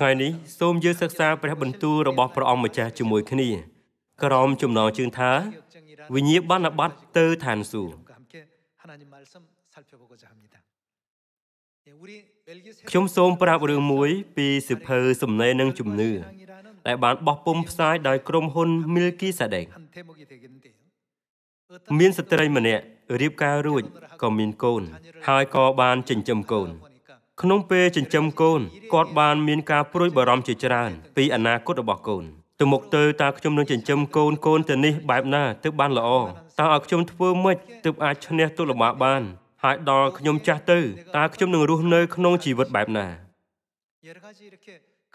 ថ្ងៃនេះសូមយើងសិក្សាព្រះបន្ទូលរបស់ព្រះអង្គម្ចាស់ជាមួយគ្នាក្រោមចំណងជើងថា វិញ្ញាបនបត្រទៅឋានសួគ៌ខ្ញុំសូមប្រាប់រឿងមួយ ពីសិភើសំណេរនឹងជំនឿដែលបានបោះពុំផ្សាយដោយក្រុមហ៊ុន Milky Sadek មានស្ត្រីម្នាក់រៀបការរួចក៏មានកូន ហើយក៏បានចិញ្ចឹមកូនក្នុងពេលចិញ្ចឹមកូនគាត់បានមានការព្រួយបារម្ភជាច្រើនពីអនាគតរបស់កូនទៅមុខទៅតើខ្ញុំនឹងចិញ្ចឹមកូនកូនទៅនេះបែបណាទើបបានល្អតើឲ្យខ្ញុំធ្វើម៉េចទើបអាចឈ្នះទុលំបាកបាន ហើយដល់ខ្ញុំចាស់ទៅតើខ្ញុំនឹងរស់នៅក្នុងជីវិតបែបណា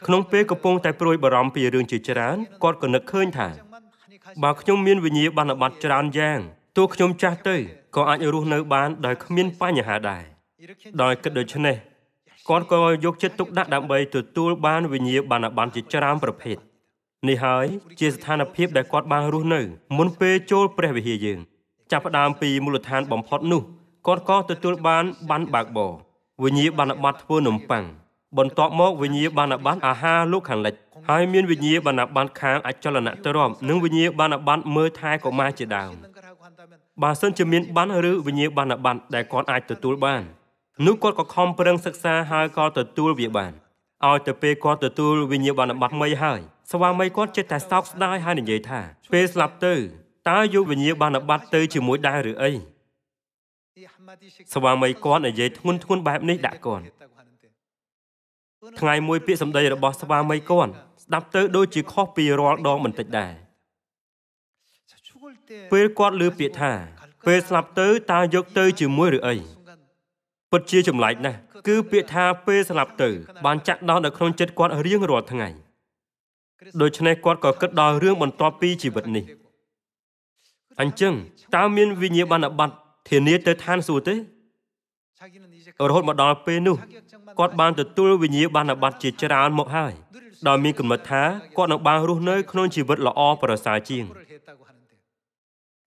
ក្នុងពេលកំពុងតែព្រួយបារម្ភពីរឿងជាច្រើនគាត់ក៏នឹកឃើញថាបើខ្ញុំមានវិញ្ញាបនបត្រច្រើនយ៉ាងទោះខ្ញុំចាស់ទៅក៏អាចរស់នៅបានដោយគ្មានបញ្ហាដែរដោយគិតដូច្នេះគាត់ក៏យកចិត្តទុកដាក់ដើម្បីទទួលបានវិញ្ញាបនបត្រជាច្រើន ប្រភេទនេះហើយជាស្ថានភាពដែលគាត់បានរស់នៅមុនពេលចូលព្រះវិហារយើងចាប់ផ្ដើមពីមូលដ្ឋានបំផុត នោះគាត់ក៏ទទួលបាន បានបើកបរវិញ្ញាបនបត្រធ្វើនំប៉័ងបន្ទាប់មកវិញ្ញាបនបត្រអាហារលោកខាងលិច ហើយមានវិញ្ញាបនបត្រខាងអចលនៈទ្រព្យនិងវិញ្ញាបនបត្រមើលថែកុមារជាដើមបើសិនជាមាន បានឬវិញ្ញាបនបត្រដែលគាត់អាចទទួលបាននោះគាត់ក៏ខំប្រឹងសិក្សាហើយក៏ទទួលវាបានឲ្យទៅពេលគាត់ទទួលវិញ្ញាបនបត្រថ្មីហើយស្វាមីគាត់ចិត្តតែសោកស្ដាយហើយនិយាយថាពេលស្លាប់ទៅតើយកវិញ្ញាបនបត្រទៅជាមួយដែរឬអីស្វាមីគាត់និយាយធ្ងន់ធ្ងរបែបនេះដាក់គាត់ថ្ងៃមួយពាក្យសម្ដីរបស់ស្វាមីគាត់ស្ដាប់ទៅ ដូចជាខុសពីរាល់ដងបន្តិចដែរពេលគាត់ឮពាក្យថា ពេលស្លាប់ទៅតើយកទៅជាមួយឬអីពិតជាចម្លែកណាស់គឺពាក្យថាពេលស្លាប់ទៅ បានចាក់ដោនដល់ក្នុងចិត្តគាត់រៀងរាល់ថ្ងៃដូច្នេះគាត់ក៏គិតដល់រឿងបន្ទាប់ពីជីវិតនេះអញ្ចឹង តើមានវិញ្ញាបនបត្រធានាទៅឋានសួគ៌ទេរហូតមកដល់ពេលនោះគាត់បានទទួលវិញ្ញាបនបត្រជាច្រើនមកហើយដោយមានគំនិតថាគាត់នឹងបានរស់នៅក្នុងជីវិតល្អប្រសើរជាង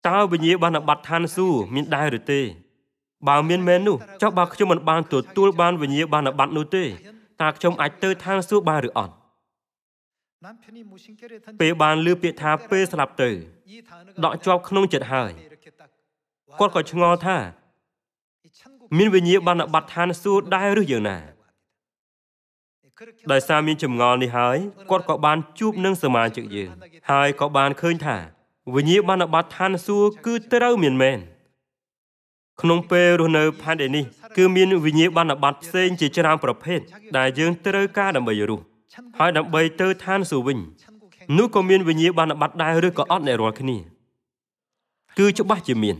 តើវិញ្ញាបនបត្រឋានសួគ៌មានដែរឬទេបើមានមែននោះចុះបើខ្ញុំមិនបានទទួលបានវិញ្ញាបនបត្រនោះទេតើខ្ញុំអាចទៅឋានសួគ៌បានឬអត់ពេលបានលឺពាក្យថាពេលស្លាប់ទៅ ដកជាប់ក្នុងចិត្តហើយគាត់ក៏ឆ្ងល់ថា មានវិញ្ញាបនបត្រឋានសួគ៌ដែរឬយ៉ាងណាដោយសារមានចម្ងល់នេះហើយគាត់ក៏បានជួបនឹងសមាជិកយើងហើយក៏បានឃើញថាវិញ្ញាបនបត្រឋានសួគ៌គឺត្រូវមានមែន។ក្នុងពេលរស់នៅផែនដីនេះគឺមានវិញ្ញាបនបត្រផ្សេងជាច្រើនប្រភេទដែលយើងត្រូវការដើម្បីរស់ហើយដើម្បីទៅឋានសួគ៌វិញនោះក៏មានវិញ្ញាបនបត្រដែរឬក៏អត់អ្នករាល់គ្នាគឺច្បាស់ជាមាន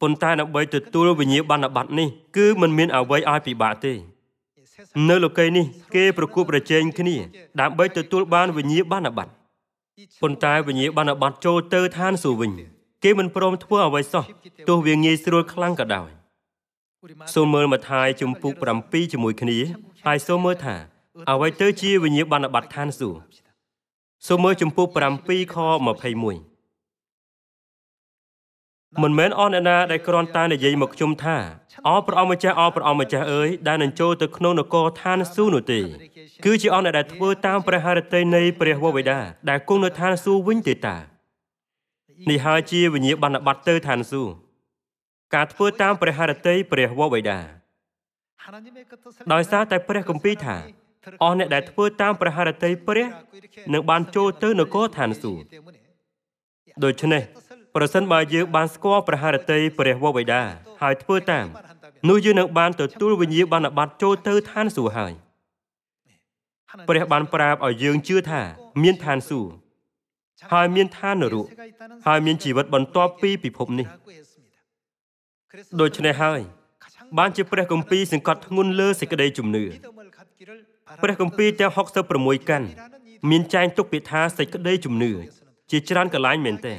ប៉ុន្តែដើម្បីទទួលវិញ្ញាបនបត្រនេះគឺมันមានអ្វីឲ្យពិបាកទេ នៅលោកីនេះគេប្រគួតប្រជែងគ្នា ដើម្បីទទួលបានវិញ្ញាបនបត្រប៉ុន្តែវិញ្ញាបនបត្រចូលទៅឋានសួគ៌វិញគេមិនព្រមធ្វើអ្វីសោះទោះវាងាយស្រួលខ្លាំងក៏ដោយ សូមមើលមថាយជំពូក7ជាមួយគ្នាហើយសូមមើលថាអ្វីទៅ ជា វិញ្ញាបនបត្រឋានសួគ៌សូមមើលជំពូក7ខ21មិនមែនអនណាដែលគ្រាន់តែនិយាយមកខ្ញុំថាអោព្រះអង្គម្ចាស់អោព្រះអង្គម្ចាស់អើយដែលនឹងចូលទៅក្នុងនគរឋានសួគ៌នោះទេគឺជាអនដែលធ្វើតាមព្រះハរតីនៃព្រះវរបិតាដែលគង់នៅឋានសួគ៌វិញទេតានេះហើយជាវិញ្ញាបនបត្រទៅឋានសួគ៌ការធ្វើតាមព្រះハរតីព្រះវរបិតាដោយសារតែព្រះគម្ពីរថាអស់អ្នកដែលធ្វើតាមព្រះハរតីព្រះនឹងបានចូលទៅនគរឋានសួគ៌ដូច្នេះប្រសិនបើយើងបានស្គាល់ព្រះハរតីព្រះវរបិតាហើយធ្វើតាមនោះយើងនឹងបានទទួលវិញ្ញាបនបត្រចូលទៅឋានសួគ៌ហើយព្រះបានប្រាប់ឲ្យយើងជឿថាមានឋានសួគ៌ហើយមានឋានរូបហើយមានជីវិតបន្ទាប់ពីពិភពនេះដូច្នេះហើយ បានជាព្រះគម្ពីរសង្កត់ធ្ងន់លើសេចក្តី ជំនឿព្រះគម្ពីរទាំង66កាន់មានចែងទុកពាក្យថាសេចក្តីជំនឿជាច្រើនកន្លែងមែនទេ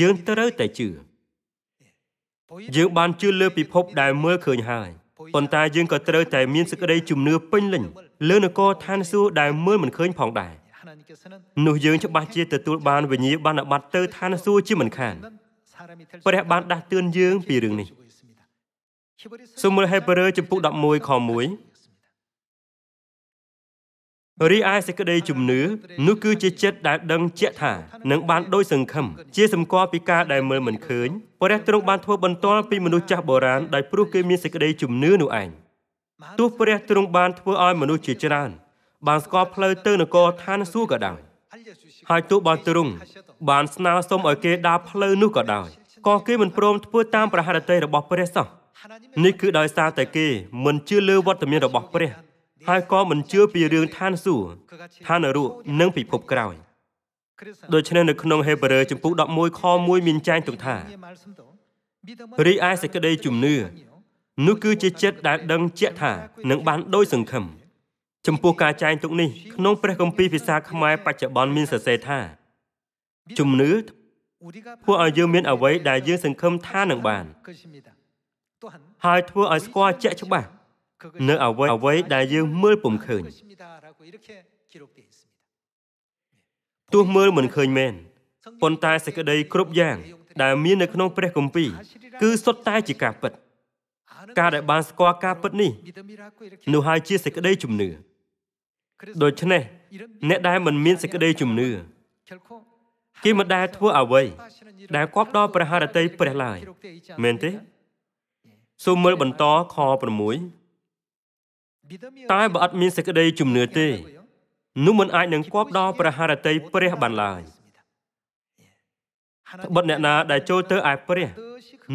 យើងត្រូវតែជឿយើងបានជឿលើ ពិភពដែលមើលឃើញហើយប៉ុន្តែយើងក៏ត្រូវតែមានសេចក្តីជំនឿពេញលេញលើនគរឋានសួគ៌ដែលមើលមិនឃើញផងដែរនោះយើងច្បាស់ជាទទួលបានវិញ្ញាបនបត្រទៅឋានសួគ៌ជាមិនខានព្រះបានដាស់តឿនយើងពីរឿងនេះសូមមើលហេបរឺចំពុក11ខ1រីឯសេចក្តីជំនឿនោះគឺជាចិត្តដែលដឹងជាក់ថានឹងបានដោយសង្ឃឹមជាសម្គាល់ពីការដែលមើលមិនឃើញព្រះទ្រង់បានធ្វើបន្ទាល់ពីមនុស្សចាស់បុរាណដោយព្រោះគេមានសេចក្តីជំនឿនោះឯង។ទោះព្រះទ្រង់បានធ្វើឲ្យមនុស្សជាច្រើនបានស្គាល់ផ្លូវទៅនគរឋានសួគ៌ក៏ដោយហើយទោះបានទ្រង់បានស្នើសុំឲ្យគេដើរផ្លូវនោះក៏ដោយក៏គេមិនព្រមធ្វើតាមប្រហារតីរបស់ព្រះសោះនេះគឺដោយសារតែគេមិនជឿលើវត្តមានរបស់ព្រះហើយក៏មិនជឿពីរឿងឋានសួគ៌ឋាននរកនិងពិភពក្រោយដូច្នេះនៅក្នុងហេបឺរឺចំពុក11ខ1មានចែងទុកថារីឯសេចក្តីជំនឿនោះគឺជាចិត្តដែលដឹងជាក់ថានឹងបានដោយសង្ឃឹមចំពោះការចែងទុកនេះក្នុងព្រះគម្ពីរភាសាខ្មែរបច្ចុប្បន្នមានសរសេរថា ជំនឿធ្វើឲ្យយើងមានអ្វីដែលយើង សង្ឃឹមថានឹងបានហើយធ្វើឲ្យស្គាល់ជាក់ច្បាស់នៅអ្វីអ្វីដែលយើងមើលពុំឃើញទោះមើលមិនឃើញមែនប៉ុន្តែសេចក្តីគ្រប់យ៉ាង ដែលមាននៅក្នុងព្រះគម្ពីរគឺសុទ្ធតែជាការពិត។ការដែលបានស្គាល់ការពិតនេះនោះហើយជាសេចក្តីជំនឿដូច្នេះ អ្នកដែលមិនមានសេចក្តីជំនឿគេមិនដែលធ្វើអ្វីដែលគប់ដល់ព្រះハរតីព្រះឡើយមែនទេសូមមើលបន្តខ6តែបើអត់មានសេចក្តីជំនឿទេនោះមិនអាចនឹងគប់ដល់ព្រះハរតីព្រះបានឡើយត្បិតអ្នកណា ដែលចូលទៅឯព្រះ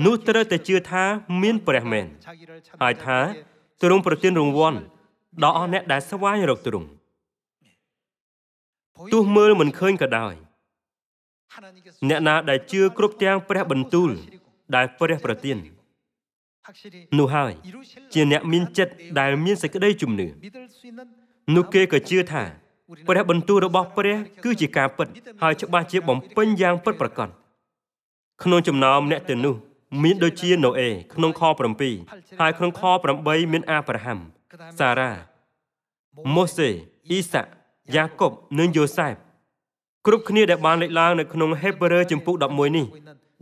នោះត្រូវតែជឿថាមានព្រះមែនហើយថា ទ្រង់ប្រទានរង្វាន់ដល់អស់អ្នកដែលស្វែងរកទ្រង់ទោះមើលមិនឃើញក៏ដោយ អ្នកណា ដែលជឿគ្រប់ទាំងព្រះបន្ទូលដែលព្រះប្រទាននោះហើយ ជាអ្នកមានចិត្តដែលមានសេចក្តីជំនឿនោះគេក៏ជឿថាព្រះបន្ទូលរបស់ព្រះ គឺជាការពិតហើយច្បាស់ជាបំពេញយ៉ាងពិតប្រាកដក្នុងចំណោមអ្នកទាំងនោះមានដូចជាណូអេក្នុងខ7ហើយក្នុងខ8មានអាប់រ៉ាហាំសារ៉ាម៉ូសេអ៊ីសាយ៉ាកុបនិងយូសែបគ្រប់គ្នាដែលបានលេចឡើងនៅក្នុងហេបរឺជំពូក11នេះ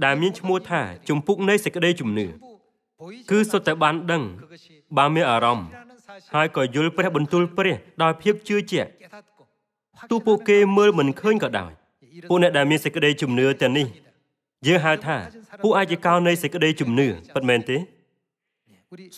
ដែលមានឈ្មោះថា ជំពូកនៃសេចក្តីជំនឿគឺសុទ្ធតែបានដឹងបានមានអារម្មណ៍ហើយក៏យល់ព្រះបន្ទូលព្រះដោយភាពជឿជាក់ទោះពួកគេមើលមិនឃើញក៏ដោយ ពួកអ្នកដែលមានសេចក្តីជំនឿទាំងនេះយើងហៅថា ពួកអាយកោនៃសេចក្តីជំនឿពិតមែនទេ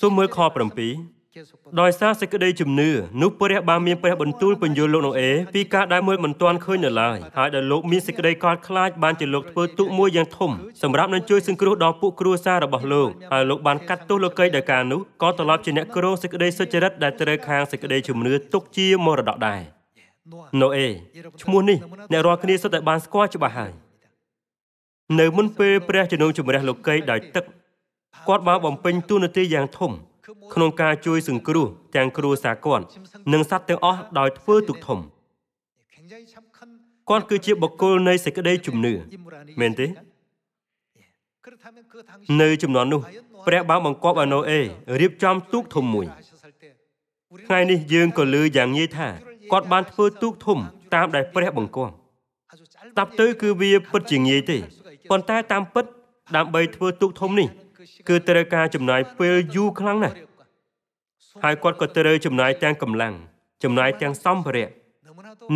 សូមមើលខ7ដោយសារសេចក្តីជំនឿនោះព្រះបានមានព្រះបន្ទូលពញ្ញលលោកនោះអេពីការដែលមើលមិនទាន់ឃើញនៅឡើយហើយដែលលោកមានសេចក្តីកត់ខ្លាចបានជាលោកធ្វើទុកមួយយ៉ាងធំសម្រាប់នឹងជួយសង្គ្រោះដល់ពួកគ្រួសាររបស់លោកហើយលោកបានកាត់ទោសលោកីដោយការនោះក៏ត្រឡប់ជាអ្នកគ្រងសេចក្តីសុចរិតដែលត្រូវខាងសេចក្តីជំនឿទុកជាមរតកដែរណូអេឈ្មោះនេះអ្នករាល់គ្នាសុទ្ធតែបានស្គាល់ច្បាស់ហើយនៅមុនពេលព្រះជំនុំជម្រះលោកីដោយទឹកគាត់បានបំពេញទួនាទីយ៉ាងធំ ក្នុងការជួយសង្គ្រោះទាំងគ្រួសារគាត់និងសត្វទាំងអស់ដោយធ្វើទុកធំគាត់គឺជាបុគ្គលនៃសេចក្តីជំនឿមែនទេ នៅចំនួននោះព្រះបានបង្គាប់ឲ្យណូអេរៀបចំទូកធំមួយថ្ងៃនេះយើងក៏លើយ៉ាងងាយថាគាត់បានធ្វើទូកធំតាមដែលព្រះបង្គាប់តាប់ទៅគឺវាពិតជាងាយទេប៉ុន្តែតាមពិតដើម្បីធ្វើទូកធំនេះ គឺត្រូវការចំណាយពេលយូរខ្លាំងណាស់ហើយគាត់ក៏ត្រូវចំណាយទាំងកម្លាំងចំណាយទាំងសម្ភារៈ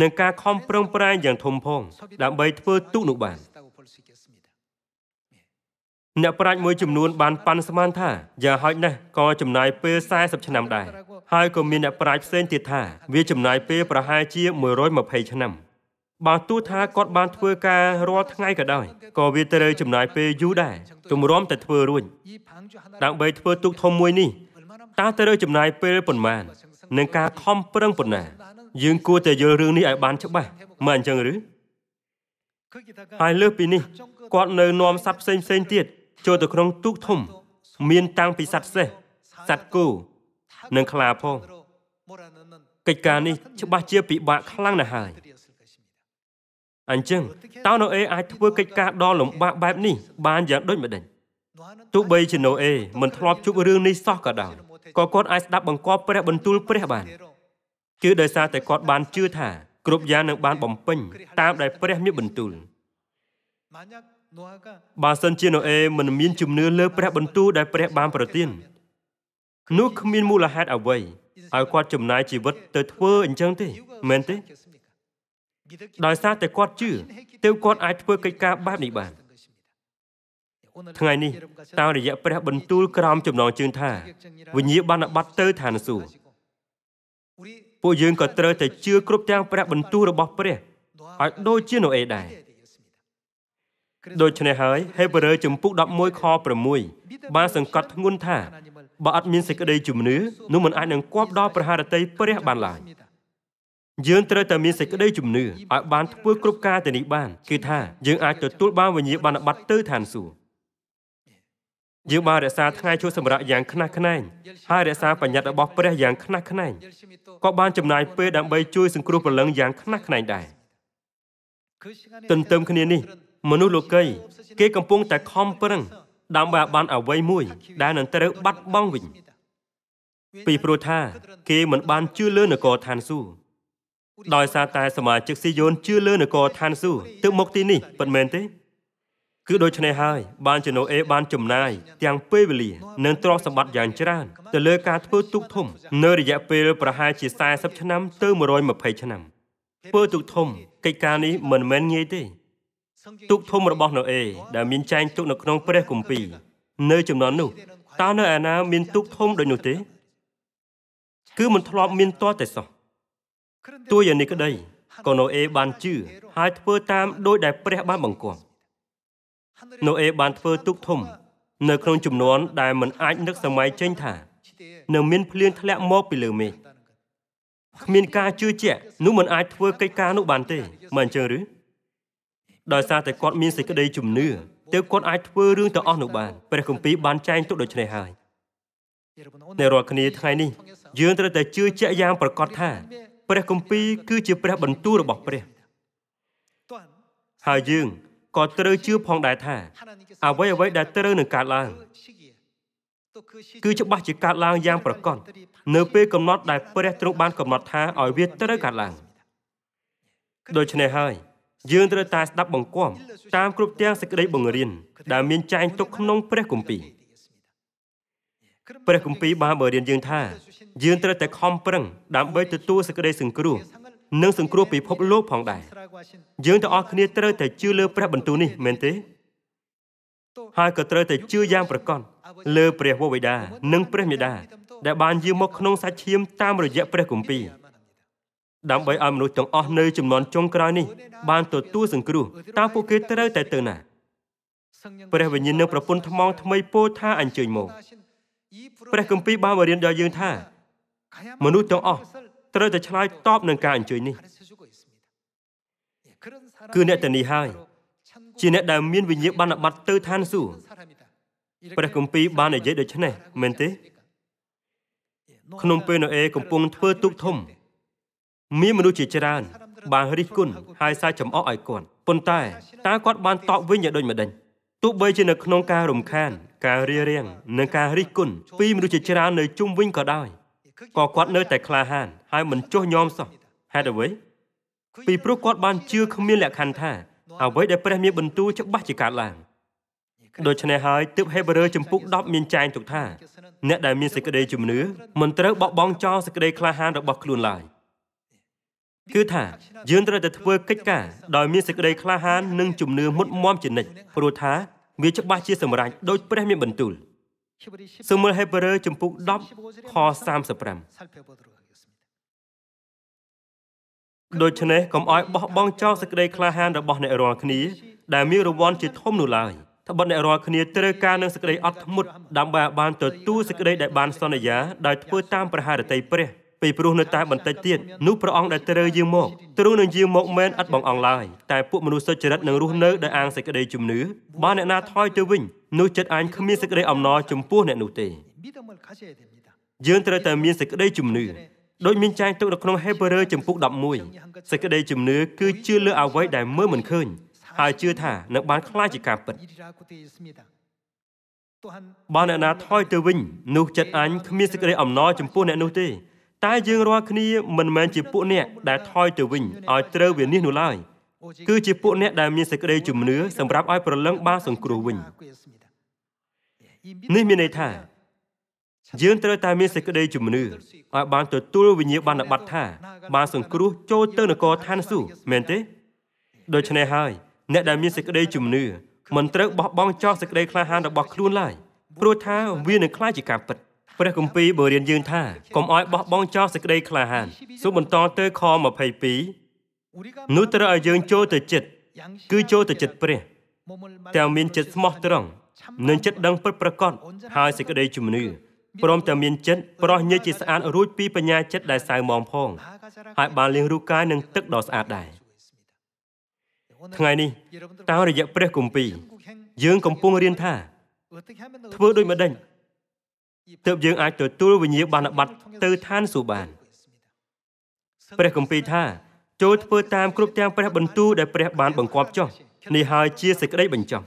និងការខំប្រឹងប្រែងយ៉ាងធំផងដើម្បីធ្វើទូកនោះបានអ្នកប្រាជ្ញមួយចំនួនបានប៉ាន់ស្មានថាយ៉ាងហោចណាស់ក៏ចំណាយពេល40ឆ្នាំដែរហើយក៏មានអ្នកប្រាជ្ញផ្សេងទៀតថាវាចំណាយពេលប្រហែលជា120ឆ្នាំ។បើទោះថាគាត់បានធ្វើការរាល់ថ្ងៃក៏ដោយក៏វាត្រូវចំណាយពេលយូរដែរទម្រាំតែធ្វើរួចដើម្បីធ្វើទូកធំមួយនេះតើត្រូវចំណាយពេលប៉ុន្មាននឹងការខំប្រឹងប៉ុណ្ណាយើងគួរតែយល់រឿងនេះឲ្យបានច្បាស់មិនអញ្ចឹងឬហើយលើសពីនេះគាត់នៅនាំសត្វផ្សេងផ្សេងទៀតចូលទៅក្នុងទូកធំមានតាំងពីសត្វសេះសត្វគោនិងខ្លាផងកិច្ចការនេះច្បាស់ជាពិបាកខ្លាំងណាស់ហើយអញ្ចឹងតើណូអេអាចធ្វើកិច្ចការដ៏លំបាកបែប នេះបានយ៉ាងដូចម្តេចទោះបីជាណូអេមិនធ្លាប់ជួបរឿងនេះសោះក៏ដោយក៏គាត់អាចស្ដាប់បង្គាប់ព្រះបន្ទូលព្រះបានគឺដោយសារតែគាត់បានជឿថា គ្រប់យ៉ាងនឹងបានបំពេញតាមដែលព្រះមានបន្ទូលបើសិនជាណូអេមិនមាន ជំនឿលើព្រះបន្ទូលដែលព្រះបាន ប្រទាននោះគ្មានមូលហេតុអ្វីឲ្យគាត់ចំណាយជីវិតទៅធ្វើអញ្ចឹងទេមែនទេដោយសារតែគាត់ជឿទើបគាត់អាចធ្វើកិច្ចការបែបនេះបានថ្ងៃនេះតាមរយៈព្រះបន្ទូលក្រោមចំណងជើងថាវិញ្ញាបនបត្រទៅឋានសួគ៌ពួកយើងក៏ត្រូវតែជឿគ្រប់ទាំងព្រះបន្ទូលរបស់ព្រះឲ្យដូចជាណូអេដែរដូច្នេះហើយហេបឺរ៉ឺជំពូក11ខ6បានសង្កត់ធ្ងន់ថាបើអត់មានសេចក្តីជំនឿនោះមិនអាចនឹងគប់ដល់ប្រហារតីព្រះបានឡើយ។យើងត្រូវតែមានសេចក្តីជំនឿឲ្យបានធ្វើគ្រប់ការទៅនេះបានគឺថាយើងអាចទទួលបានវិញ្ញាបនបត្រទៅឋានសួគ៌យើងបានរក្សាថ្ងៃជួសម្រាប់យ៉ាងខ្នះខ្នែងហើយរក្សាបញ្ញត្តិរបស់ព្រះយ៉ាងខ្នះខ្នែងក៏បានចំណាយពេលដើម្បីជួយសង្គ្រោះព្រលឹងយ៉ាងខ្នះខ្នែងដែរទន្ទឹមគ្នានេះមនុស្សលោកីគេកំពុង តែខំប្រឹង ដើម្បីឲ្យបានអ្វីមួយដែលនឹងត្រូវបាត់បង់វិញពីព្រោះថា គេមិនបានជឿលើនគរឋានសួគ៌ដោយសារតែសមាជិកស៊ីយ៉ូនជឿលើនគរឋានសួគ៌ទើបមកទីនេះពិតមែនទេ គឺដូច្នេះហើយបានជាណូអេបានចំណាយទាំងពេលវេលានិងទ្រព្យសម្បត្តិយ៉ាងច្រើនទៅលើការធ្វើទូកធំ នៅរយៈពេលប្រហែលជា40ឆ្នាំទៅ120ឆ្នាំធ្វើទូកធំកិច្ចការនេះមិនមែនងាយទេទូកធំរបស់ណូអេដែលមានចែងទុកនៅក្នុងព្រះគម្ពីរនៅចំនួននោះតើនៅឯណាមានទូកធំដូចនោះទេគឺមិនធ្លាប់មានតតែសោះទោះយ៉ាងនេះក្តីក៏ណូអេបានជឿហើយធ្វើតាមដោយដែលព្រះបានបង្គាប់ណូអេបានធ្វើទុកធំ នៅក្នុងចំនួនដែលមិនអាចនឹកសម័យចេញថានឹងមានភ្លៀងធ្លាក់មកពីលើមេឃគ្មានការជឿជាក់នោះមិនអាចធ្វើកិច្ចការនោះបានទេមិនអញ្ចឹងឬដោយសារតែគាត់មានសេចក្តីជំនឿទើបគាត់អាចធ្វើរឿងទាំងអស់នោះបានព្រះគម្ពីរបានចែងទុកដូច្នេះហើយអ្នករាល់គ្នាថ្ងៃនេះ យើងត្រូវតែជឿជាក់យ៉ាងប្រកបថាព្រះគម្ពីរគឺជាព្រះបន្ទូលរបស់ព្រះហើយយើងក៏ត្រូវជឿផងដែរថាអ្វីអ្វីដែលត្រូវនឹងកើតឡើងគឺច្បាស់ជាកើតឡើងយ៉ាងប្រកបនៅពេលកំណត់ដែលព្រះទ្រង់បានកំណត់ថាឲ្យវាត្រូវកើតឡើងដូច្នេះហើយយើងត្រូវតែស្ដាប់បង្គាប់តាមគ្រប់ទាំងសេចក្តីបង្រៀនដែលមានចែងទុកក្នុងព្រះគម្ពីរព្រះគម្ពីរបានបង្រៀនយើងថាយើងត្រូវតែខំប្រឹងដើម្បីទទួលសេចក្តីសង្គ្រោះនិងសង្គ្រោះពិភពលោកផងដែរយើងទាំងអស់គ្នាត្រូវតែជឿលើព្រះបន្ទូលនេះមែនទេហើយក៏ត្រូវតែជឿយ៉ាងប្រកបលើព្រះវរបិតានិងព្រះមេដាដែលបានយាងមកក្នុងសាច់ឈាមតាមរយៈព្រះគម្ពីរដើម្បីឲ្យមនុស្សទាំងអស់នៅចំនួនចុងក្រោយនេះបានទទួលសង្គ្រោះតើពួកគេត្រូវតែទៅណាព្រះវិញ្ញាណនៅប្រពន្ធថ្មងថ្មីពោលថាអញ្ជើញមកព្រះគម្ពីរបានបរៀនដល់យើងថាមនុស្សទាំងអស់ត្រូវតែឆ្លើយតបនឹងការអញ្ជើញនេះគឺអ្នកតានេះហើយជាអ្នកដែលមានវិញ្ញាបនបត្រទៅឋានសួគ៌ព្រះគម្ពីរបាននិយាយដូចនេះមែនទេក្នុងពេលណូអេកំពុងធ្វើទុកធំ មានមនុស្សជាច្រើនបានរិះគន់ហើយសាចំអកឲ្យគាត់ប៉ុន្តែតើគាត់បានតបវិញយ៉ាងដូចម្ដេចទោះបីជានៅក្នុងការរំខានការរារាំងនិងការរិះគន់ពីមនុស្សជាច្រើននៅជុំវិញក៏ដោយក៏គាត់នៅតែក្លាហានហើយមិនចុះញោមសោះហេតុអ្វីពីព្រោះគាត់បានជឿគ្មានលក្ខខណ្ឌថាអ្វីដែលព្រះមានបន្ទូលច្បាស់ជាកើតឡើងដូច្នេះហើយទើបហេបរឺចំពុក10មានចែងទុកថាអ្នកដែលមានសេចក្តីជំនឿមិនត្រូវបោះបង់ចោលសេចក្តីក្លាហានរបស់ខ្លួនឡើយគឺថាយើងត្រូវតែធ្វើកិច្ចការដោយមានសេចក្តីក្លាហាននិងជំនឿមុតមមជានិច្ចព្រោះថាវាច្បាស់ជាសម្រេចដោយព្រះមានបន្ទូល។សូមមើលហេប្រឺជំពូក10ខ35ដូច្នេះកុំអោយបោះបង់ចោលសេចក្តីក្លាហានរបស់អ្នករាល់គ្នា ដែលមានរង្វាន់ជាធំនោះឡើយត្បិតអ្នករាល់គ្នាត្រូវការនឹងសេចក្តីអត់ធ្មត់ដើម្បីឲ្យបានទទួលសេចក្តីដែលបានសន្យាដោយធ្វើតាមព្រះハរតីព្រះ។ពីព្រោះនៅតែបន្តិចទៀតនោះព្រះអង្គដែលត្រូវយាងមកទ្រូនឹងយាងមកមែនឥតបងអង្គឡើយតែពួកមនុស្សសុចរិតនឹងរស់នៅដោយអាងសេចក្តីជំនឿបើអ្នកណាថយទៅវិញនោះចិត្តអញគ្មានសេចក្តីអំណរចំពោះអ្នកនោះទេយើងត្រូវតែមានសេចក្តីជំនឿដោយមានចែងទុកនៅក្នុងហេបឺរឺចំពុក11សេចក្តីជំនឿគឺជឿលើអ្វីដែលមើលមិនឃើញហើយជឿថានឹងបានក្លាយជាការពិតបើអ្នកណាថយទៅវិញនោះចិត្តអញគ្មានសេចក្តីអំណរចំពោះអ្នកនោះទេតែយើងរាល់គ្នាមិនមែនជាពួកអ្នកដែលថយទៅវិញឲ្យត្រូវវានេះនោះឡើយគឺជាពួកអ្នកដែលមានសេចក្តី ជំនឿសម្រាប់ឲ្យប្រលឹងបានសង្គ្រោះវិញនេះមានន័យថាយើងត្រូវតែមានសេចក្តីជំនឿឲ្យបានទទួលវិញ្ញាបនបត្រថា បានសង្គ្រោះចូលទៅនគរឋានសួគ៌មែនទេ ដូច្នេះហើយអ្នកដែលមានសេចក្តីជំនឿមិនត្រូវបោះបង់ចោលសេចក្តីក្លាហានរបស់ខ្លួនឡើយព្រោះថា វានឹងក្លាយជាការពិតព្រះគម្ពីរបើរៀនយើងថាកុំឲ្យបោះបង់ចោលសេចក្តីក្លាហានសួរបន្តទៅខ22នោះត្រូវឲ្យយើងចូលទៅចិត្តគឺចូលទៅចិត្តព្រះទាំងមានចិត្តស្មោះត្រង់និងចិត្តដឹងពិតប្រាកដហើយសេចក្តីជំនឿព្រមទាំងមានចិត្តប្រោះញើសជាស្អាតរួចពីបញ្ញាចិត្តដែលសៅមកផងហើយបានលាងរូបកាយនឹងទឹកដ៏ស្អាតដែរថ្ងៃនេះតាមរយៈព្រះគម្ពីរយើងកំពុងរៀនថាធ្វើដូចម្តេចទើបយើងអាចទទួលវិញ្ញាបនបត្រទៅឋានសួគ៌បានព្រះគម្ពីរថាចូលធ្វើតាមគ្រប់ទាំងព្រះបន្ទូលដែលព្រះ បានបង្គាប់ចុះនេះហើយជាសេចក្តីបញ្ចប់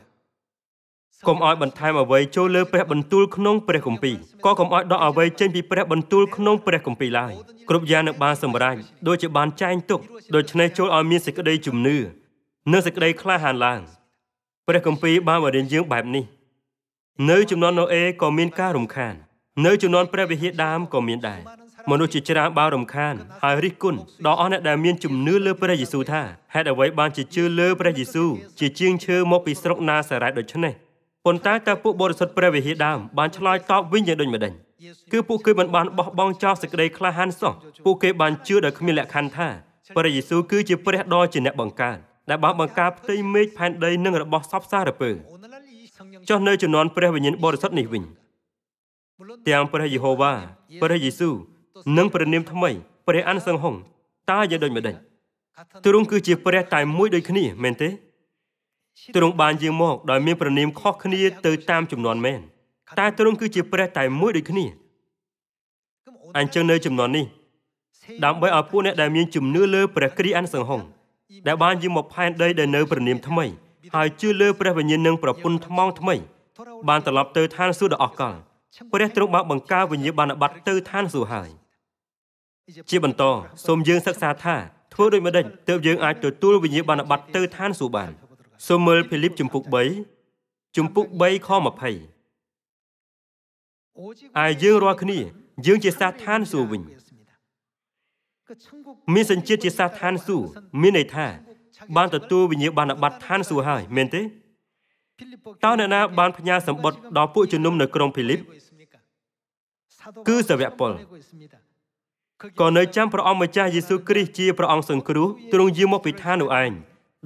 កុំឲ្យបន្ថែមអ្វីចូលលើព្រះបន្ទូលក្នុងព្រះគម្ពីរក៏កុំឲ្យដកអ្វីចេញពីព្រះបន្ទូលក្នុងព្រះគម្ពីរឡើយគ្រប់យ៉ាងនឹងបានសម្រេចដូចជាបានចែងទុកដូច្នេះចូលឲ្យមានសេចក្តីជំនឿនិងសេចក្តីក្លាហានឡើងព្រះគម្ពីរបានបរៀនយើងបែបនេះ នៅចំនួនណូអេក៏មានការរំខាននៅចំនួនព្រះវិហារដើមក៏មានដែរមនុស្សជាច្រើនបានរំខានហើយរិះគន់ដល់អស់អ្នកដែលមាន ជំនឿលើព្រះយេស៊ូវថាហេតុអ្វីបានជាជឿលើព្រះយេស៊ូវជាជាងឈើមកពីស្រុកណាសារ៉ែដូច្នេះប៉ុន្តែតើពួកបរិសុទ្ធព្រះវិហារដើមបានឆ្លើយតបវិញយ៉ាងដូចម្ដេចគឺពួកគេមិនបានបោះបង់ចោលសេចក្តីក្លាហានសោះពួកគេបានជឿដោយគ្មានលក្ខខណ្ឌថាព្រះយេស៊ូវគឺជាព្រះដ៏ជាអ្នកបង្កើតដែលបានបង្កើតផ្ទៃមេឃផែនដីនិងរបស់សពសារពើចុះនៅចំនួនព្រះវិញ្ញាណបរិសុទ្ធនេះវិញទាំងព្រះយេហូវ៉ាព្រះយេស៊ូវនិងព្រះនាមថ្មីព្រះអានសង្ហុងតើយ៉ាងដូចម្ដេចទ្រង់គឺជាព្រះតែមួយដូចគ្នាមែនទេទ្រង់បានយាងមកដោយមានព្រះនាមខុសគ្នាទៅតាមចំនួនមែនតែទ្រង់គឺជាព្រះតែមួយដូចគ្នាអញ្ចឹងនៅចំនួននេះ ដើម្បីឲ្យពួកអ្នកដែលមានជំនឿលើព្រះគ្រីស្ទអានសង្ហុងដែលបានយាងមកផែនដីដែលនៅព្រះនាមថ្មីហើយជឿលើព្រះវិញ្ញាណនិងប្រពន្ធថ្មងថ្មី បានត្រឡប់ទៅឋានសួគ៌ដ៏អស្ចារ្យព្រះទ្រង់បានបង្កើវិញ្ញាបនបត្រទៅឋានសួគ៌ហើយជាបន្តសូមយើងសិក្សាថាធ្វើដូចម្តេចទើបយើងអាចទទួលវិញ្ញាបនបត្រទៅឋានសួគ៌បានសូមមើលភីលីបជំពូក3ជំពូក3ខ20អាយយើងរាល់គ្នាយើងជាសាសឋានសួគ៌វិញមានសញ្ជាតិជាសាសឋានសួគ៌មានន័យថា បានទទួលវិញ្ញាបនបត្រឋានសួគ៌ហើយមែនទេតើនរណាបានផ្ញើសម្បត្តិដល់ពួកជំនុំនៅក្រុងភីលីបគឺសាវកពលក៏នៅចាំព្រះអង្គម្ចាស់យេស៊ូវគ្រីស្ទជាព្រះអង្គសង្គ្រោះទ្រង់យាងមកពីឋាននោះឯង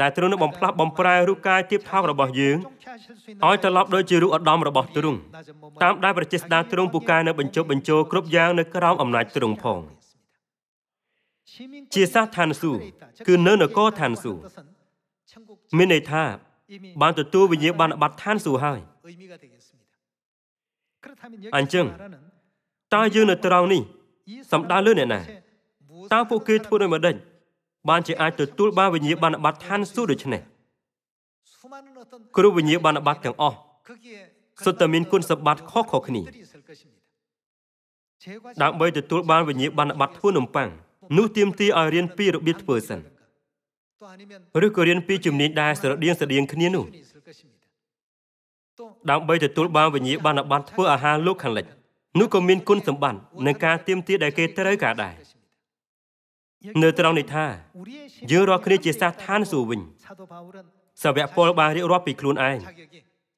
ដែលទ្រង់នឹងបំផ្លាស់បំប្រែរូបកាយទៀបថោករបស់យើងឲ្យត្រឡប់ដូចជារូបឧត្តមរបស់ទ្រង់តាមដែលព្រះចេស្តា ទ្រង់ពូកែនៅបញ្ចុះបញ្ចូលគ្រប់យ៉ាងនៅក្រោមអំណាចទ្រង់ផងជាសាសឋានសួគ៌គឺនៅនគរឋានសួគ៌មានន័យថាបានទទួលវិញ្ញាបនបត្រឋានសួគ៌ហើយអញ្ចឹងតើយើងនៅត្រង់នេះសំដៅលើអ្នកណាតើពួកគេធ្វើដោយម្ដេចបានជាអាចទទួលបានវិញ្ញាបនបត្រឋានសួគ៌ដូចនេះគ្រូវិញ្ញាបនបត្រទាំងអស់សុទ្ធតែមានគុណសម្បត្តិខុសៗគ្នាដើម្បីទទួលបានវិញ្ញាបនបត្រធ្វើនំប៉័ងនោះទាមទារឲ្យរៀនពីរបៀបធ្វើសិន។ឬក៏រៀនពីជំនាញដែលស្រដៀងស្រដៀងគ្នានោះដើម្បីទទួលបានវិញ្ញាបនបត្រធ្វើអាហារលោកខាងលិចនោះក៏មានគុណសម្បត្តិនឹងការទៀមទាដែលគេត្រូវការដែរនៅត្រង់នេះថាយើងរាល់គ្នាជាសាសឋានសួគ៌វិញសាវកពលបានរៀបរាប់ពីខ្លួនឯង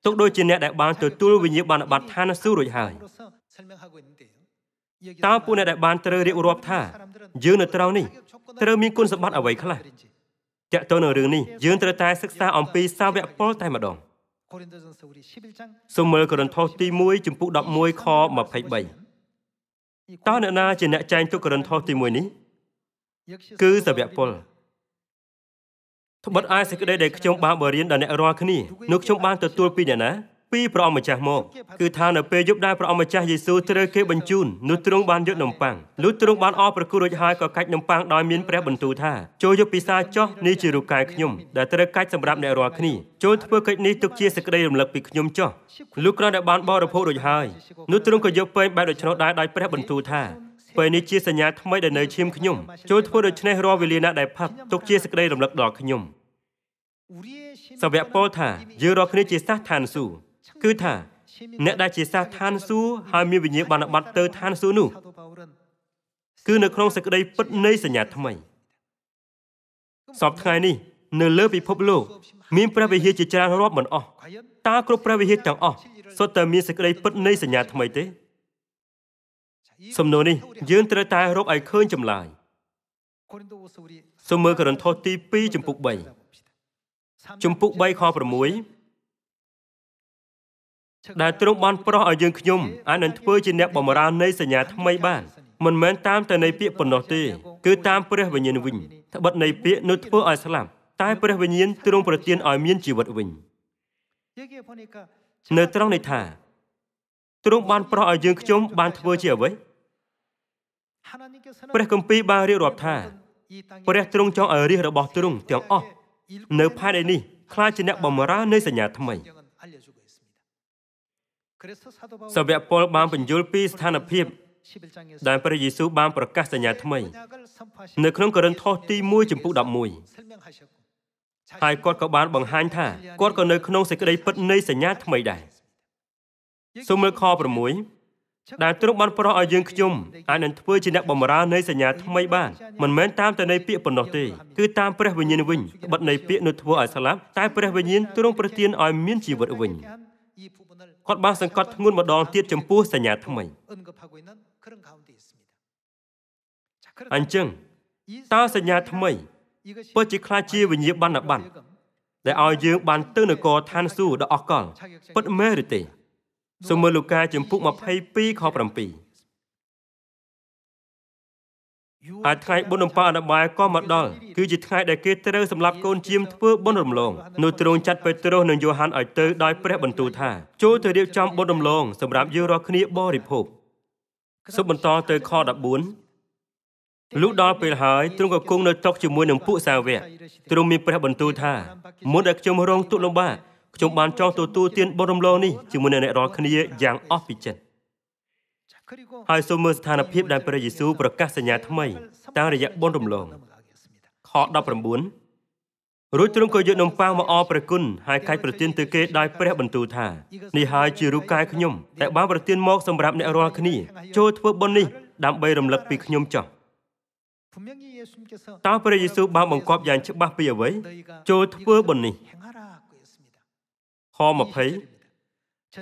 ទុកដូចជាអ្នកដែលបានទទួលវិញ្ញាបនបត្រឋានសួគ៌រួចហើយតើពួកអ្នកដែលបានត្រូវរៀបរាប់ថាយើងនៅត្រង់នេះត្រូវមានគុណសម្បត្តិអ្វីខ្លះតាក់ទងនឹងរឿងនេះយើងត្រូវតែសិក្សាអំពីសាវកពលតែម្ដងសូមមើលករិនថូសទី1ចំពុក11ខ23តើអ្នកណាជាអ្នកចែងទុកករិនថូសទី1នេះគឺសាវកពលត្បិតអាយសេចក្តីដែលខ្ញុំបានបរៀនដល់អ្នករាល់គ្នានោះខ្ញុំបានទទួល ពីអ្នកណាពីព្រះអង្គម្ចាស់មកគឺថានៅពេលយប់ដែលព្រះអង្គម្ចាស់យេស៊ូវត្រូវគេបញ្ជូននោះទ្រង់បានយកនំប៉័ងលុះទ្រង់បានអរប្រគល់រួចហើយក៏កាច់នំប៉័ងដោយមានព្រះបន្ទូលថាចូលយកពិសាចោះនេះជារូបកាយខ្ញុំដែលត្រូវកាច់សម្រាប់អ្នករាល់គ្នាចូលធ្វើកិច្ចនេះទុកជាសេចក្តីរំលឹកពីខ្ញុំចោះលុះគ្រាន់តែបានបរិភោគរួចហើយនោះទ្រង់ក៏យកពែងបែបដូច្នោះដែរដោយព្រះបន្ទូលថា ពេលនេះជាសញ្ញាថ្មីដែលនៅឈាមខ្ញុំចូលធ្វើដូច្នេះរាល់វេលាណាដែលផឹកទុកជាសេចក្តីរំលឹកដល់ខ្ញុំសាវកពលថាយើងរាល់គ្នាជាសាសឋានសួគ៌គឺថាអ្នកដែលជាសាសឋានសួគ៌ហើយមានវិញ្ញាបនបត្រទៅឋានសួគ៌នោះ គឺនៅក្នុងសេចក្តីពិតនៃសញ្ញាថ្មីសពថ្ងៃនេះ នៅលើពិភពលោកមានព្រះវិហារជាច្រើនរាប់មិនអស់តើគ្រប់ព្រះវិហារទាំងអស់សុទ្ធតែមានសេចក្តីពិតនៃសញ្ញាថ្មីទេសំណួរនេះ យើងត្រូវតែរកឲ្យឃើញចម្លើយសូមមើលករិនថូសទី2ចំពុក3ចំពុក3ខ6ដែលទ្រង់បានប្រោះឲ្យយើងខ្ញុំអាចនឹងធ្វើជាអ្នកបម្រើនៃសញ្ញាថ្មីបានមិនមែនតាមតែនៃពាក្យប៉ុណ្ណោះទេគឺតាមព្រះវិញ្ញាណវិញត្បិតនៃពាក្យនោះធ្វើឲ្យស្លាប់តែព្រះវិញ្ញាណទ្រង់ប្រទានឲ្យមានជីវិតវិញនៅត្រង់នេះថាទ្រង់បានប្រោះឲ្យយើងខ្ញុំបានធ្វើជាអ្វីព្រះគម្ពីរបានរៀបរាប់ថាព្រះទ្រង់ចង់ឲ្យរាជរបស់ទ្រង់ទាំងអស់នៅផែនដីនេះខ្លាចជាអ្នកបម្រើនៃសញ្ញាថ្មីសាវកពលបានបញ្យល់ពីស្ថានភាព ដែលព្រះយេស៊ូវបានប្រកាសសញ្ញាថ្មីនៅក្នុងករិនថូសទី1ចំពុក11ហើយគាត់ក៏បានបង្ហាញថាគាត់ក៏នៅក្នុងសេចក្តីពិតនៃសញ្ញាថ្មីដែរសូមមើលខ6ដែលទ្រង់បានប្រោសឲ្យយើងខ្ញុំអាចនឹងធ្វើជាអ្នកបម្រើនៃសញ្ញាថ្មីបានមិនមែនតាមតែនៃពាក្យប៉ុណ្ណោះទេគឺតាមព្រះវិញ្ញាណវិញត្បិតនៃពាក្យនោះធ្វើឲ្យស្លាប់តែព្រះវិញ្ញាណទ្រង់ប្រទានឲ្យមានជីវិតវិញគាត់បានសង្កត់ធ្ងន់ម្ដងទៀតចំពោះសញ្ញាថ្មីអញ្ចឹងតើសញ្ញាថ្មីពិតជាខ្លះជាវិញ្ញាបនបត្រដែលឲ្យយើងបានទៅនគរឋានសួគ៌ដ៏អកលពិតមែនឬទេសូមមើលលូកាជំពូក22ខ7ហើយថ្ងៃបុណ្យអំពើអនុបាយក៏មកដល់គឺជាថ្ងៃដែលគេត្រូវសម្លាប់កូនជាមធ្វើបុណ្យរំលងនោះទ្រង់ចាត់ពេត្រុសនិងយ៉ូហានឲ្យទៅដោយព្រះបន្ទូលថាចូលទៅរៀបចំបុណ្យរំលងសម្រាប់យើងរាល់គ្នាបរិភោគសូមបន្តទៅខ14លុះដល់ពេលហើយទ្រង់ក៏គង់នៅតុកជាមួយនឹងពួកសាវកទ្រង់មានព្រះបន្ទូលថាមុនដែលខ្ញុំរងទុក្ខលំបាកខ្ញុំបានចោះទទួលទានបុណ្យរំលងនេះជាមួយនឹងអ្នករាល់គ្នាយ៉ាងអស់ពីចិត្តហើយសូមមើលស្ថានភាពដែលព្រះយេស៊ូវប្រកាសសញ្ញាថ្មី តាមរយៈបុណ្យរំលងខ19រួចទ្រង់ក៏យកនំប៉ាងមកអរព្រះគុណហើយកាច់ប្រទានទៅគេដោយព្រះបន្ទូលថានេះហើយជារូបកាយខ្ញុំដែលបានប្រទានមកសម្រាប់អ្នករាល់គ្នាចូលធ្វើបុណ្យនេះដើម្បីរំលឹកពីខ្ញុំចោះតើព្រះយេស៊ូវបានបង្គាប់យ៉ាងច្បាស់ពីអ្វីចូលធ្វើបុណ្យនេះខ20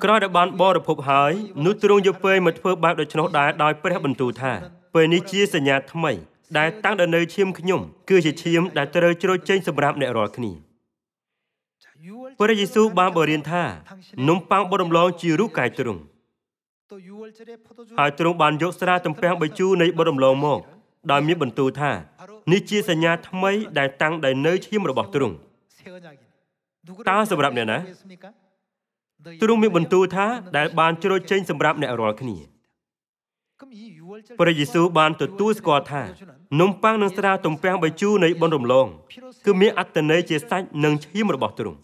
ក្រោយដែលបានបរិភពហើយនោះទ្រង់យកពេមកធ្វើបែបដូច្នោះដែរដោយព្រះបន្ទូលថាពេនេះជាសញ្ញាថ្មីដែលតាំងដល់នៅឈាមខ្ញុំគឺជាឈាមដែលត្រូវជ្រោយចេញសម្រាប់អ្នករាល់គ្នាព្រះយេស៊ូវបានបរៀនថា នំប៉័ងបរំឡងជារូបកាយទ្រង់ហើយទ្រង់បានយកស្រាទំពាំងបៃជូរនៃបរំឡងមក ដោយមានបន្ទូលថានេះជាសញ្ញាថ្មីដែលតាំងដែលនៅឈាមរបស់ទ្រង់តើសម្រាប់អ្នកណាទ្រង់មានបន្ទូលថា ដែល បាន ជ្រោចចេញសម្រាប់អ្នករាល់គ្នាព្រះយេស៊ូវបានទទួលស្គាល់ថានំប៉័ងនិងស្រាទំពាំងបាយជូរនៃបុណ្យរំលងគឺមានអត្តន័យជាសាច់និងឈាមរបស់ទ្រង់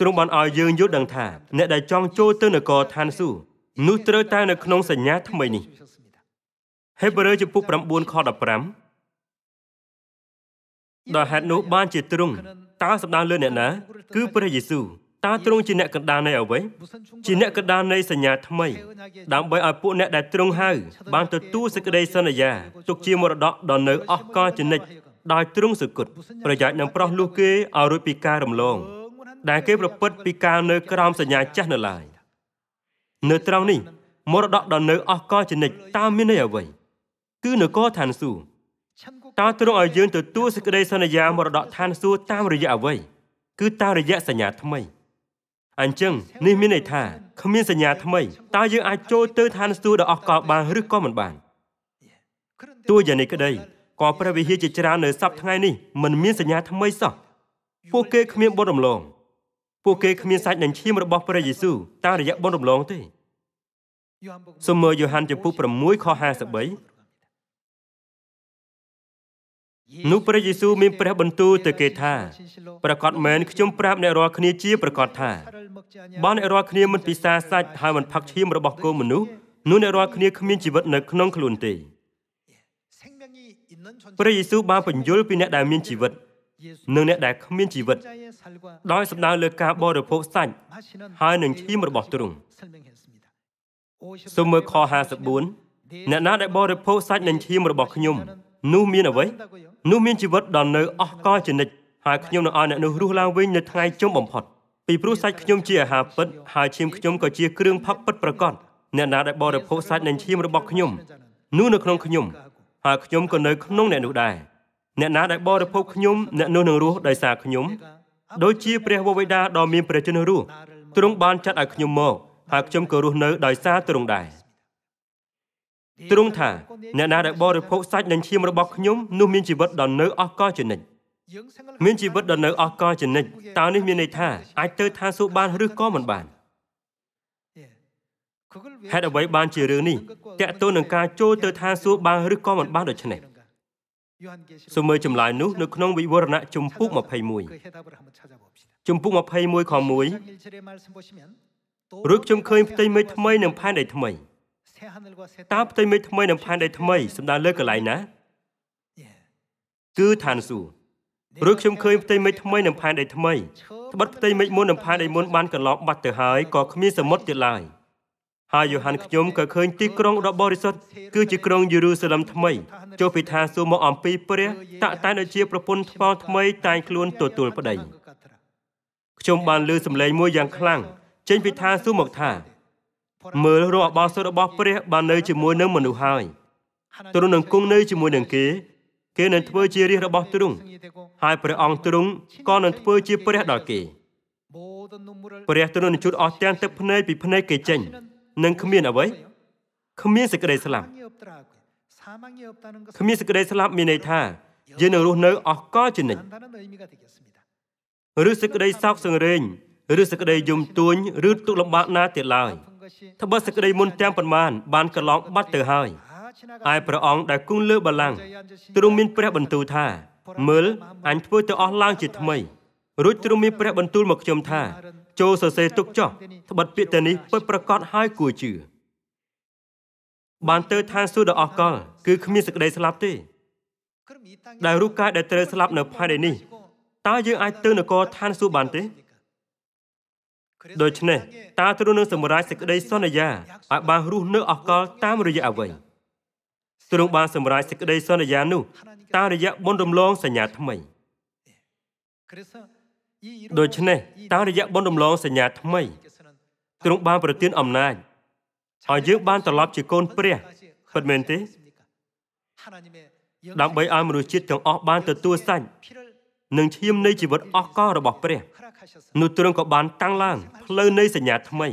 ទ្រង់បានឲ្យយើងយល់ដឹងថាអ្នកដែលចង់ចូលទៅនគរឋានសួគ៌នោះត្រូវតែនៅក្នុងសញ្ញាថ្មីនេះហេបរឺជំពូក9ខ15ដោយហេតុនោះបានជាទ្រង់តើសម្ដៅលើអ្នកណាគឺព្រះយេស៊ូវតើទ្រង់ជាអ្នកកណ្ដាលនៃអ្វីជាអ្នកកណ្ដាលនៃសញ្ញាថ្មី ដើម្បីឲ្យពួកអ្នកដែលទ្រង់ហៅបានទទួលសេចក្តីសន្យាទុកជាមរតកដ៏នៅអស់កលជនិតដោយទ្រង់សុគតប្រយោជន៍នឹងប្រោះលុះគេឲ្យរួចពីការរំលង ដែលគេប្រព្រឹត្តពីការនៅក្រោមសញ្ញាចាស់នៅឡើយនៅត្រង់នេះ មរតកដ៏នៅអស់កលជនិតតើមានន័យអ្វីគឺនគរឋានសួគ៌តើទ្រង់ឲ្យយើងទទួលសេចក្តីសន្យាមរតកឋានសួគ៌តាមរយៈអ្វីគឺតាមរយៈសញ្ញាថ្មីអញ្ចឹងនេះមានន័យថាគ្មានសញ្ញាថ្មីតើយើងអាចចូលទៅឋានសួគ៌ដ៏អស្ចារ្យបានឬក៏មិនបានទោះយ៉ាងនេះក្តីក៏ព្រះវិហារជាច្រើននៅសប្តាហ៍ថ្ងៃនេះមិនមានសញ្ញា ថ្មីសោះពួកគេគ្មានបុណ្យរំលង ពួកគេគ្មានសាច់និងឈាមរបស់ព្រះយេស៊ូវតាមរយៈបុណ្យរំលងទេសូមមើលយ៉ូហានចំពុក6ខ53នោះព្រះយេស៊ូវមានព្រះបន្ទូលទៅគេថាប្រកាសមែនខ្ញុំប្រាប់អ្នករាល់គ្នាជាប្រកាសថាបើអ្នករាល់គ្នាមិនពិសាសាច់ហើយមិនផឹកឈាមរបស់កូនមនុស្សនោះអ្នករាល់គ្នាគ្មានជីវិតនៅក្នុងខ្លួនទេព្រះយេស៊ូវបានបញ្យល់ពីអ្នកដែលមានជីវិតនិងអ្នកដែលគ្មានជីវិត ដោយសម្ដៅលើការបរិភោគសាច់ហើយនឹងឈាមរបស់ទ្រង់សូមមើលខ54អ្នកណាដែលបរិភោគសាច់និងឈាមរបស់ខ្ញុំនោះមានអ្វីនោះមានជីវិតដល់នៅអស់កលជានិច្ចហើយខ្ញុំនឹងឲ្យអ្នកនោះរស់ឡើងវិញនៅថ្ងៃជុំបំផុតពីព្រោះសាច់ខ្ញុំជាអាហារពិតហើយឈាមខ្ញុំក៏ជាគ្រឿងផឹកពិតប្រាកដអ្នកណាដែលបរិភោគសាច់និងឈាមរបស់ខ្ញុំនោះនៅក្នុងខ្ញុំហើយខ្ញុំក៏នៅក្នុងអ្នកនោះដែរអ្នកណាដែលបរិភោគខ្ញុំអ្នកនោះនឹងរស់ដោយសារខ្ញុំដូចជាព្រះវរបិតាដ៏មានព្រះជន្មរស់ទ្រង់បានចាត់ឲ្យខ្ញុំមកហើយខ្ញុំក៏រស់នៅដោយសារទ្រង់ដែរទ្រង់ថាអ្នកណាដែលបរិភោគសាច់និងឈាមរបស់ខ្ញុំនោះមានជីវិតដល់នៅអស់កលជានិច្ចមានជីវិតដល់នៅអស់កលជានិច្ចតើនេះមានន័យថា អាចទៅឋានសួគ៌បានឬក៏មិនបានហេតុអ្វីបានជារឿងនេះតកតូននឹងការចូលទៅឋានសួគ៌បានឬក៏មិនបានដូច្នេះសូមមើលចម្លើយនោះនៅក្នុងវិវរណៈជំពូក21ជំពូក21ខ1រួចខ្ញុំឃើញផ្ទៃមេឃថ្មីនិងផែនដីថ្មីតើផ្ទៃមេឃថ្មីនិងផែនដីថ្មីសំដៅលើកន្លែងណាគឺឋានសួគ៌ព្រោះខ្ញុំឃើញផ្ទៃមេឃថ្មីនិងផែនដីថ្មីត្បិតផ្ទៃមេឃមុននិងផែនដីមុនបានកន្លងបាត់ទៅហើយក៏គ្មានសមុទ្រទៀតឡើយហើយយូហានខ្ញុំក៏ឃើញ ទីក្រុងដ៏បរិសុទ្ធគឺជាក្រុងយេរូសាឡឹមថ្មីចុះពីថាសួរមកអំពីព្រះតាក់តែដូចជាប្រពន្ធថ្មថ្មីតែងខ្លួនទទួលប្តីខ្ញុំបានលើសំឡេងមួយយ៉ាងខ្លាំងចេញពីថាសួរមកថាមើលរស់អបោសុររបស់ព្រះ បាននៅជាមួយនឹងមនុស្សហើយទ្រង់នឹងគង់នៅជាមួយនឹងគេគេនឹងធ្វើជារាជរបស់ទ្រង់ហើយព្រះអង្គទ្រង់ក៏នឹងធ្វើជាព្រះដល់គេព្រះទ្រង់នឹងជូតអស់ទាំងទឹកភ្នែកពីភ្នែកគេចេញនឹងគ្មានអ្វីគ្មានសេចក្តីស្លាប់គ្មានសេចក្តីស្លាប់មានន័យថាយើងនឹងរស់នៅអស់កលជានិច្ចឬសេចក្តីសោកសង្រេងឬសេចក្តីយំទួញឬទុក្ខលំបាកណាទៀតឡើយត្បិតសក្តីមុនទាំងប៉ុន្មានបានកន្លងបាត់ទៅហើយឯព្រះអង្គដែលគង់លើបល្ល័ង្កទ្រង់មាន ព្រះបន្ទូលថា មើលអញធ្វើទៅអស់ឡើង ជាថ្មីរួចទ្រង់មានព្រះបន្ទូលមកខ្ញុំថា ចូលសរសេរទុកចុះត្បិតពាក្យទៅនេះពិតប្រកបហើយគួរជឿបានទៅឋានសួគ៌ដ៏អកលគឺគ្មានសេចក្តីស្លាប់ទេដែលរូបកាយដែលត្រូវស្លាប់នៅផែនដីនេះតើយើងអាចទៅនគរឋានសួគ៌បានទេដូច្នេះតើទ្រង់នឹងសម្រេចសេចក្តីសន្យាឲ្យបានរស់នៅ អកល តាមរយៈអ្វីទ្រង់បាន សម្រេចសេចក្តីសន្យានោះ តាមរយៈបុណ្យរំលងសញ្ញាថ្មីដូច្នេះតាមរយៈបុណ្យរំលងសញ្ញាថ្មីទ្រង់បានប្រទានអំណាចឲ្យយើងបានត្រឡប់ជាកូនព្រះពិតមែនទេដើម្បីឲ្យមនុស្សជាតិទាំងអស់បានទទួលសាច់និងឈាមនៃជីវិតអស់កលរបស់ព្រះនោះទ្រង់ក៏បានតាំងឡើងផ្លូវនៃសញ្ញាថ្មី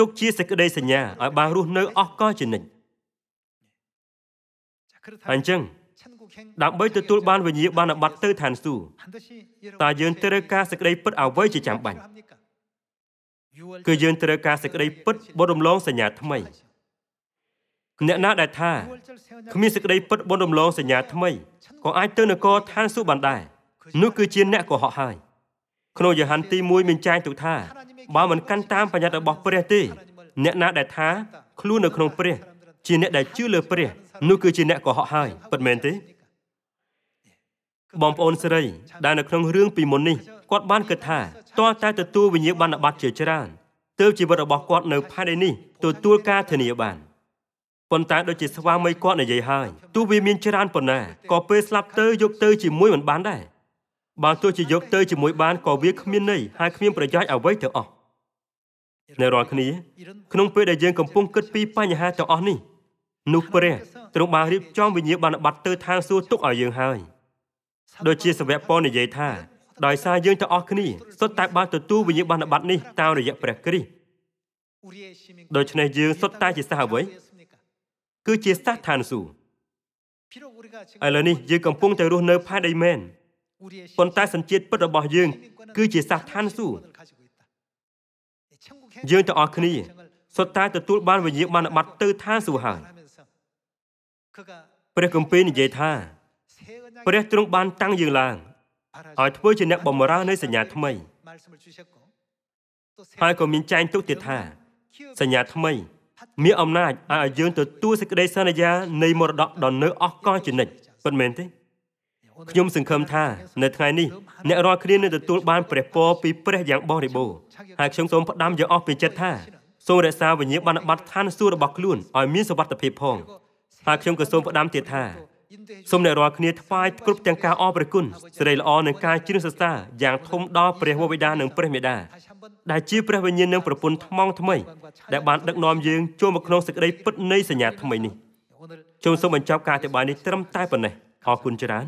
ទុកជាសេចក្តីសញ្ញាឲ្យបានរស់នៅអស់កលជានិច្ចអញ្ចឹង ដើម្បីទទួលបានវិញ្ញាបនបត្រទៅឋានសួគ៌តើយើងត្រូវការសេចក្តីពិតអ្វីជាចាំបាច់គឺយើងត្រូវការសេចក្តីពិតបុណ្យរំលងសញ្ញាថ្មីអ្នកណាដែលថាគ្មានសេចក្តីពិតបុណ្យរំលងសញ្ញាថ្មីក៏អាចទៅនគរឋានសួគ៌បានដែរនោះគឺជាអ្នកកុហកហើយ។ក្នុងយ៉ូហានទី1មានចែងទុកថាបើមិនកាន់តាមបញ្ញត្តិរបស់ព្រះទេអ្នកណាដែលថាខ្លួននៅក្នុងព្រះជាអ្នកដែលជឿលើព្រះនោះគឺជាអ្នកកុហកហើយពិតមែនទេបងប្អូនស្រីដែលនៅក្នុងរឿងពីមុននេះគាត់បានគិតថាតើតែទទួលវិញ្ញាបនបត្រជាច្រើនទើបជីវិតរបស់គាត់នៅផែនដីនេះទទួលការធានាបានប៉ុន្តែដូចជាស្វាមីគាត់និយាយហើយទោះវាមានច្រើនប៉ុណ្ណាក៏ពេលស្លាប់ទៅយកទៅជាមួយមិនបានដែរបើទោះជាយកទៅជាមួយបានក៏វាគ្មានន័យហើយគ្មានប្រយោជន៍អ្វីទាំងអស់នៅរាល់គ្នាក្នុងពេលដែលយើងកំពុងគិតពីបញ្ហាទាំងអស់នេះនោះព្រះទ្រង់បានរៀបចំវិញ្ញាបនបត្រទៅឋានសួគ៌ទុកឲ្យយើងហើយ ដូចជាសាវកប៉ុននិយាយថាដោយសារយើងទាំងអស់គ្នាសុទ្ធតែបានទទួលវិញ្ញាបនបត្រនេះតាមរយៈព្រះគ្រីស្ទដូច្នេះយើងសុទ្ធតែជាសះអ្វីគឺជាសះឋានសួគ៌ឥឡូវនេះយើងកំពុងតែរស់នៅផែនដីមែនប៉ុន្តែសញ្ជាតិពិតរបស់យើងគឺជាសាសឋានសួគ៌យើងទាំងអស់គ្នាសុទ្ធតែទទួលបានវិញ្ញាបនបត្រទៅឋានសួគ៌ហើយព្រះគម្ពីរនិយាយថា ព្រះទ្រង់បាន តាំងយើងឡើងឲ្យធ្វើជាអ្នកបម្រើនៃសញ្ញាថ្មីហើយក៏មានចែងទុកទៀតថា សញ្ញាថ្មី មានអំណាចឲ្យយើងទទួលសេចក្តីសន្យានៃមរតកដ៏នៅអស់កលជានិច្ចពិតមែនទេខ្ញុំសង្ឃឹមថានៅថ្ងៃនេះអ្នករាល់គ្នានឹងទទួលបានព្រះពរពីព្រះយ៉ាងបរិបូរណ៍ហើយខ្ញុំសូមផ្ដាំយកអស់ពីចិត្តថាសូមរក្សាវិញ្ញាបនបត្រឋានសួគ៌របស់ខ្លួនឲ្យមានសុវត្ថិភាពផងហើយខ្ញុំក៏សូមផ្ដាំទៀតថាសូមអ្នករាល់គ្នាថ្វាយគ្រប់ទាំងការអរព្រគុណសេរីល្អនិងការជ្រះសរសើរយ៉ាងធំដល់ព្រះវរបិតានិងព្រះមេដា ដែលជាព្រះវិញ្ញាណនិងប្រពន្ធថ្មងថ្មីដែលបានដឹកនាំយើងចូលមកក្នុងសេចក្តីពិតនៃសញ្ញាថ្មីនេះខ្ញុំសូមបញ្ចប់ការអធិប្បាយនេះត្រឹមតែប៉ុណ្ណេះអរគុណច្រើន